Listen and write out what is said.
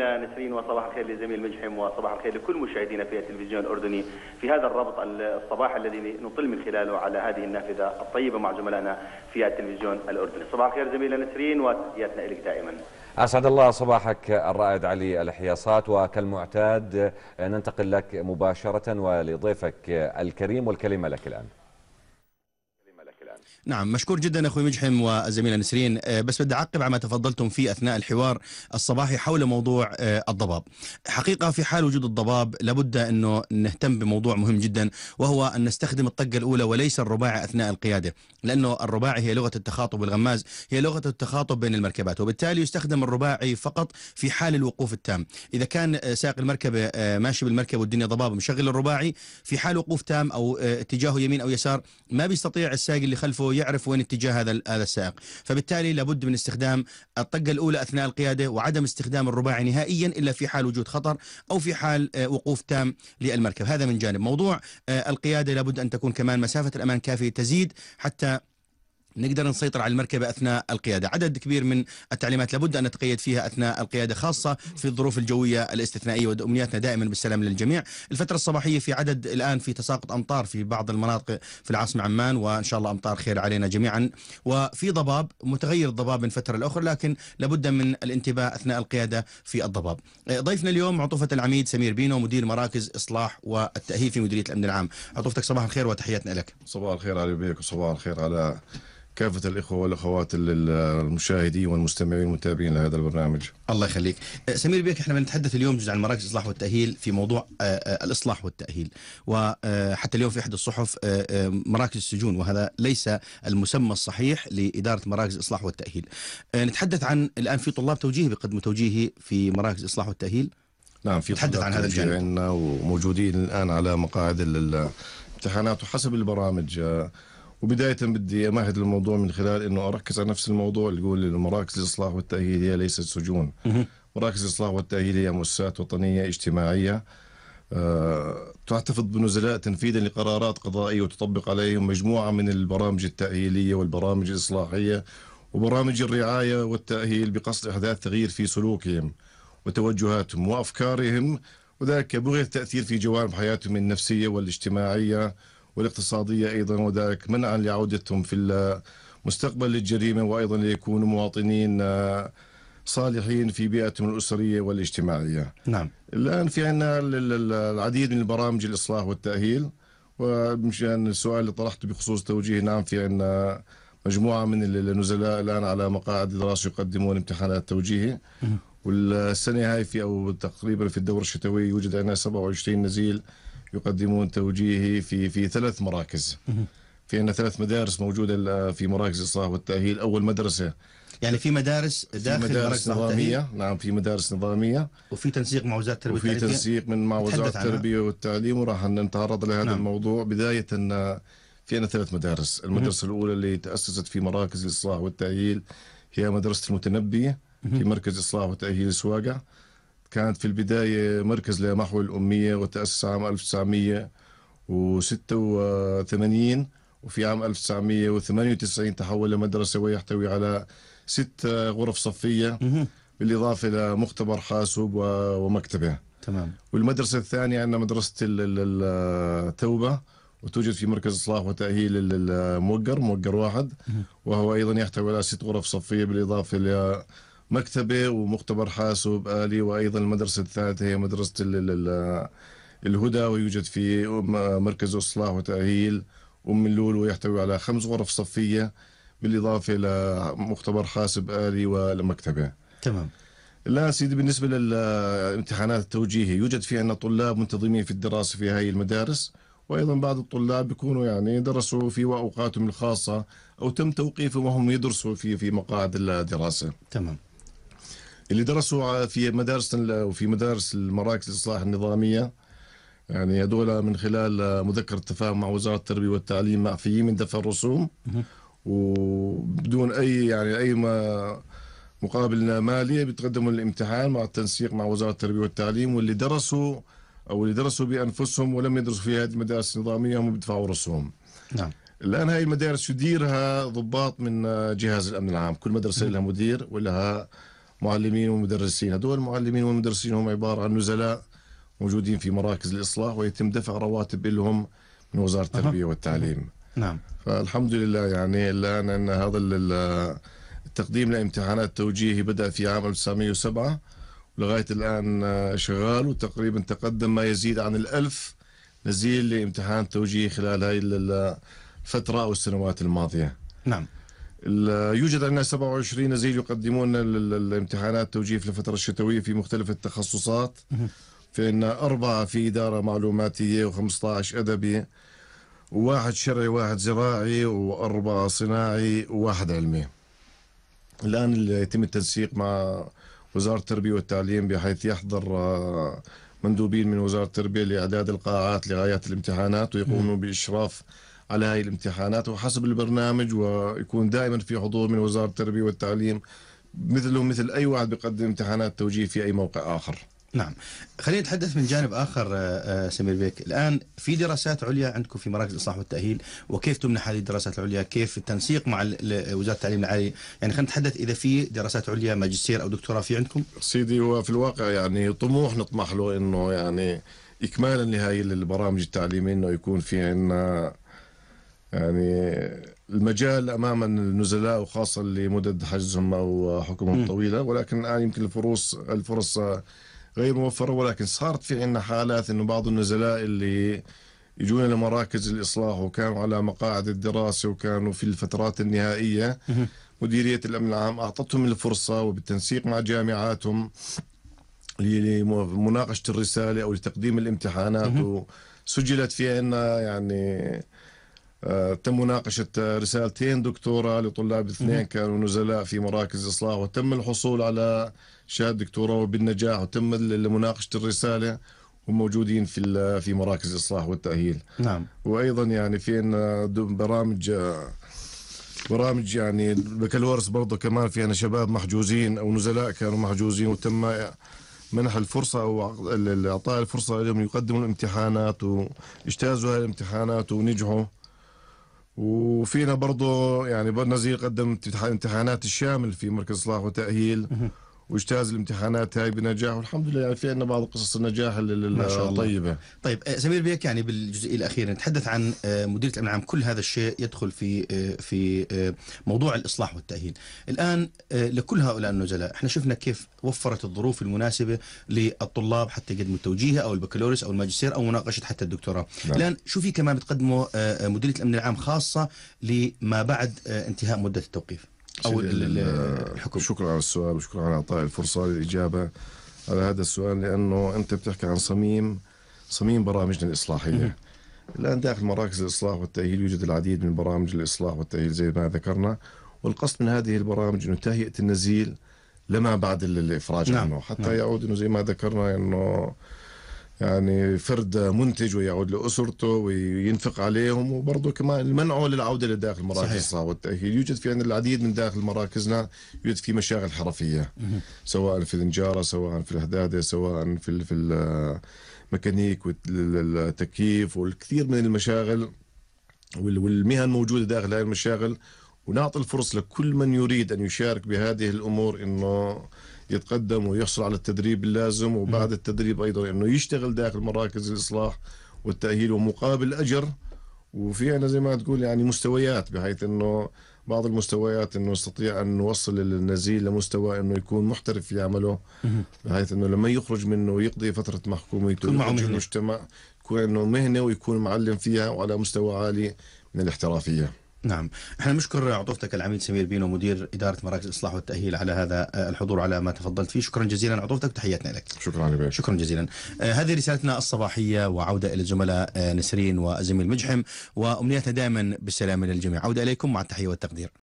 نسرين وصباح الخير للزميل مجحم وصباح الخير لكل مشاهدينا في التلفزيون الاردني في هذا الربط الصباح الذي نطل من خلاله على هذه النافذه الطيبه مع زملائنا في التلفزيون الاردني. صباح الخير زميله نسرين وتحياتنا اليك دائما. اسعد الله صباحك الرائد علي الحياصات وكالمعتاد ننتقل لك مباشره ولضيفك الكريم والكلمه لك الان. نعم مشكور جدا اخوي مجحم والزميله نسرين آه، بس بدي اعقب على ما تفضلتم فيه اثناء الحوار الصباحي حول موضوع آه، الضباب. حقيقه في حال وجود الضباب لابد انه نهتم بموضوع مهم جدا وهو ان نستخدم الطقه الاولى وليس الرباعي اثناء القياده، لانه الرباعي هي لغه التخاطب والغماز هي لغه التخاطب بين المركبات، وبالتالي يستخدم الرباعي فقط في حال الوقوف التام، اذا كان آه، سائق المركبه ماشي بالمركبه والدنيا ضباب مشغل الرباعي في حال وقوف تام او اتجاهه يمين او يسار ما بيستطيع السائق اللي خلفه يعرف وين اتجاه هذا هذا السائق فبالتالي لابد من استخدام الطقه الاولى اثناء القياده وعدم استخدام الرباعي نهائيا الا في حال وجود خطر او في حال آه، وقوف تام للمركب هذا من جانب موضوع آه، القياده لابد ان تكون كمان مسافه الامان كافيه تزيد حتى نقدر نسيطر على المركبة أثناء القيادة عدد كبير من التعليمات لابد أن نتقيد فيها أثناء القيادة خاصة في الظروف الجوية الاستثنائية وأمنياتنا دائما بالسلام للجميع الفترة الصباحية في عدد الآن في تساقط أمطار في بعض المناطق في العاصمة عمان وإن شاء الله أمطار خير علينا جميعا وفي ضباب متغير الضباب من فترة لأخرى لكن لابد من الانتباه أثناء القيادة في الضباب ضيفنا اليوم عطوفة العميد سمير بينو مدير مراكز إصلاح والتأهيل في مديرية الأمن العام عطوفتك صباح الخير وتحياتنا لك صباح الخير علي بيك وصباح الخير على كافة الإخوة والأخوات المشاهدين والمستمعين والمتابعين لهذا البرنامج الله يخليك أه، سمير بيك احنا بنتحدث اليوم جزء عن مراكز الإصلاح والتأهيل في موضوع أه، أه، الإصلاح والتأهيل وحتى اليوم في إحدى الصحف مراكز السجون وهذا ليس المسمى الصحيح لإدارة مراكز الإصلاح والتأهيل نتحدث عن الآن في طلاب توجيهي بيقدموا توجيهي في مراكز الإصلاح والتأهيل نعم في تحدث عن هذا الجانب عندنا وموجودين الآن على مقاعد الامتحانات وحسب البرامج وبداية بدي أمهد الموضوع من خلال أنه أركز على نفس الموضوع اللي يقول مراكز الإصلاح والتأهيل هي ليست سجون مراكز الإصلاح والتأهيل هي مؤسسات وطنية اجتماعية آه، تحتفظ بنزلاء تنفيذا لقرارات قضائية وتطبق عليهم مجموعة من البرامج التأهيلية والبرامج الإصلاحية وبرامج الرعاية والتأهيل بقصد إحداث تغيير في سلوكهم وتوجهاتهم وأفكارهم وذلك بغية التأثير في جوانب حياتهم النفسية والاجتماعية والاقتصادية أيضا وذلك منعا لعودتهم في المستقبل للجريمة وأيضا ليكونوا مواطنين آه، صالحين في بيئتهم الأسرية والاجتماعية نعم الآن في عنا العديد من البرامج الإصلاح والتأهيل ومشان السؤال اللي طرحته بخصوص توجيه نعم في عنا مجموعة من النزلاء الآن على مقاعد الدراسة يقدمون امتحانات توجيهي والسنة هاي في أو تقريبا في الدورة الشتوية يوجد عندنا 27 نزيل يقدمون توجيهي في في ثلاث مراكز في عندنا ثلاث مدارس موجوده في مراكز الاصلاح والتاهيل اول مدرسه يعني في مدارس داخل في مدارس نظاميه نعم في مدارس نظاميه وفي تنسيق مع وزاره التربيه وفي تنسيق من مع وزاره التربيه والتعليم وراح نتعرض لهذا نعم. الموضوع بدايه في عندنا ثلاث مدارس المدرسه مم. الاولى اللي تاسست في مراكز الاصلاح والتاهيل هي مدرسه المتنبي في مركز اصلاح وتاهيل سواقع كانت في البداية مركز لمحو الأمية وتأسس عام 1986 وفي عام 1998 تحول لمدرسة ويحتوي على ست غرف صفية بالإضافة لمختبر حاسوب ومكتبة تمام والمدرسة الثانية عندنا مدرسة التوبة وتوجد في مركز اصلاح وتاهيل الموقر موقر واحد وهو ايضا يحتوي على ست غرف صفيه بالاضافه الى مكتبه ومختبر حاسوب الي وايضا المدرسه الثالثه هي مدرسه الهدى ويوجد في مركز اصلاح وتاهيل ام اللول ويحتوي على خمس غرف صفيه بالاضافه لمختبر حاسب الي والمكتبه. تمام. لا سيدي بالنسبة للامتحانات التوجيهي يوجد في عندنا طلاب منتظمين في الدراسة في هذه المدارس وأيضا بعض الطلاب بيكونوا يعني درسوا في أوقاتهم الخاصة أو تم توقيفهم وهم يدرسوا في في مقاعد الدراسة تمام اللي درسوا في مدارس وفي مدارس المراكز الاصلاح النظاميه يعني هذول من خلال مذكره تفاهم مع وزاره التربيه والتعليم معفيين من دفع الرسوم وبدون اي يعني اي ما مقابل مالي بيتقدموا للامتحان مع التنسيق مع وزاره التربيه والتعليم واللي درسوا او اللي درسوا بانفسهم ولم يدرسوا في هذه المدارس النظاميه هم بيدفعوا رسوم. نعم. الان هاي المدارس يديرها ضباط من جهاز الامن العام، كل مدرسه لها مدير ولها معلمين ومدرسين هذول المعلمين والمدرسين هم عبارة عن نزلاء موجودين في مراكز الإصلاح ويتم دفع رواتب لهم من وزارة التربية أه. والتعليم نعم فالحمد لله يعني الآن أن هذا التقديم لامتحانات توجيهي بدأ في عام 1907 ولغاية الآن شغال وتقريبا تقدم ما يزيد عن الألف نزيل لامتحان توجيهي خلال هاي الفترة أو السنوات الماضية نعم يوجد عندنا 27 نزيل يقدمون الامتحانات في الفترة الشتوية في مختلف التخصصات في فإن أربعة في إدارة معلوماتية و15 أدبي وواحد شرعي وواحد زراعي وأربعة صناعي وواحد علمي الآن يتم التنسيق مع وزارة التربية والتعليم بحيث يحضر آه، مندوبين من وزارة التربية لإعداد القاعات لغايات الامتحانات ويقوموا بإشراف على هاي الامتحانات وحسب البرنامج ويكون دائما في حضور من وزاره التربيه والتعليم مثله مثل اي واحد بيقدم امتحانات توجيه في اي موقع اخر. نعم خلينا نتحدث من جانب اخر آه، آه، سمير بيك الان في دراسات عليا عندكم في مراكز الاصلاح والتاهيل وكيف تمنح هذه الدراسات العليا كيف التنسيق مع وزاره التعليم العالي يعني خلينا نتحدث اذا في دراسات عليا ماجستير او دكتوراه في عندكم سيدي هو في الواقع يعني طموح نطمح له انه يعني اكمالا لهي البرامج التعليميه انه يكون في عندنا يعني المجال امام النزلاء وخاصه اللي مدد حجزهم او حكمهم طويله ولكن الان يمكن الفرص الفرص غير موفره ولكن صارت في عندنا حالات انه بعض النزلاء اللي يجون الى مراكز الاصلاح وكانوا على مقاعد الدراسه وكانوا في الفترات النهائيه مديريه الامن العام اعطتهم الفرصه وبالتنسيق مع جامعاتهم لمناقشه الرساله او لتقديم الامتحانات وسجلت في عندنا يعني تم مناقشة آه، رسالتين دكتورة لطلاب اثنين كانوا نزلاء في مراكز إصلاح وتم الحصول على شهادة دكتورة بالنجاح وتم مناقشة الرسالة وموجودين في في مراكز الإصلاح والتأهيل نعم وأيضا يعني في برامج آه، برامج يعني البكالوريوس برضه كمان في يعني شباب محجوزين أو نزلاء كانوا محجوزين وتم منح الفرصة أو إعطاء الفرصة لهم يقدموا الامتحانات واجتازوا هذه الامتحانات ونجحوا وفينا برضه يعني نزيل قدم امتحانات الشامل في مركز اصلاح وتاهيل واجتاز الامتحانات هاي بنجاح والحمد لله يعني في عندنا بعض قصص النجاح الطيبه. طيب آه، سمير بيك يعني بالجزئيه الاخيره نتحدث عن آه، مديريه الامن العام كل هذا الشيء يدخل في آه، في موضوع الاصلاح والتاهيل. الان لكل هؤلاء النزلاء احنا شفنا كيف وفرت الظروف المناسبه للطلاب حتى يقدموا التوجيه او البكالوريوس او الماجستير او مناقشه حتى الدكتوراه. نعم. الان شو في كمان بتقدمه مديريه الامن العام خاصه لما بعد انتهاء مده التوقيف؟ او الحكم شكرا على السؤال وشكرا على اعطاء الفرصه للاجابه على هذا السؤال لانه انت بتحكي عن صميم صميم برامجنا الاصلاحيه الان داخل مراكز الاصلاح والتاهيل يوجد العديد من برامج الاصلاح والتاهيل زي ما ذكرنا والقصد من هذه البرامج انه تهيئه النزيل لما بعد الافراج نعم. عنه حتى نعم. يعود انه زي ما ذكرنا انه يعني فرد منتج ويعود لاسرته وينفق عليهم وبرضه كمان منعه للعوده لداخل مراكز صحيح والتاهيل يوجد في عندنا العديد من داخل مراكزنا يوجد في مشاغل حرفيه سواء في النجاره سواء في الهداده سواء في في الميكانيك والتكييف والكثير من المشاغل والمهن موجوده داخل هذه المشاغل ونعطي الفرص لكل من يريد ان يشارك بهذه الامور انه يتقدم ويحصل على التدريب اللازم وبعد التدريب ايضا انه يشتغل داخل مراكز الاصلاح والتاهيل ومقابل اجر وفي عندنا زي ما تقول يعني مستويات بحيث انه بعض المستويات انه يستطيع ان نوصل النزيل لمستوى انه يكون محترف في عمله بحيث انه لما يخرج منه ويقضي فتره محكوميته يخرج المجتمع يكون انه مهنه ويكون معلم فيها وعلى مستوى عالي من الاحترافيه نعم احنا نشكر عطوفتك العميد سمير بينو مدير إدارة مراكز الإصلاح والتأهيل على هذا الحضور على ما تفضلت فيه شكرا جزيلا عطوفتك تحياتنا لك شكرا لك شكرا جزيلا آه، هذه رسالتنا الصباحية وعودة إلى الزملاء آه، نسرين والزميل مجحم وأمنياتنا دائما بالسلامة للجميع عودة إليكم مع التحية والتقدير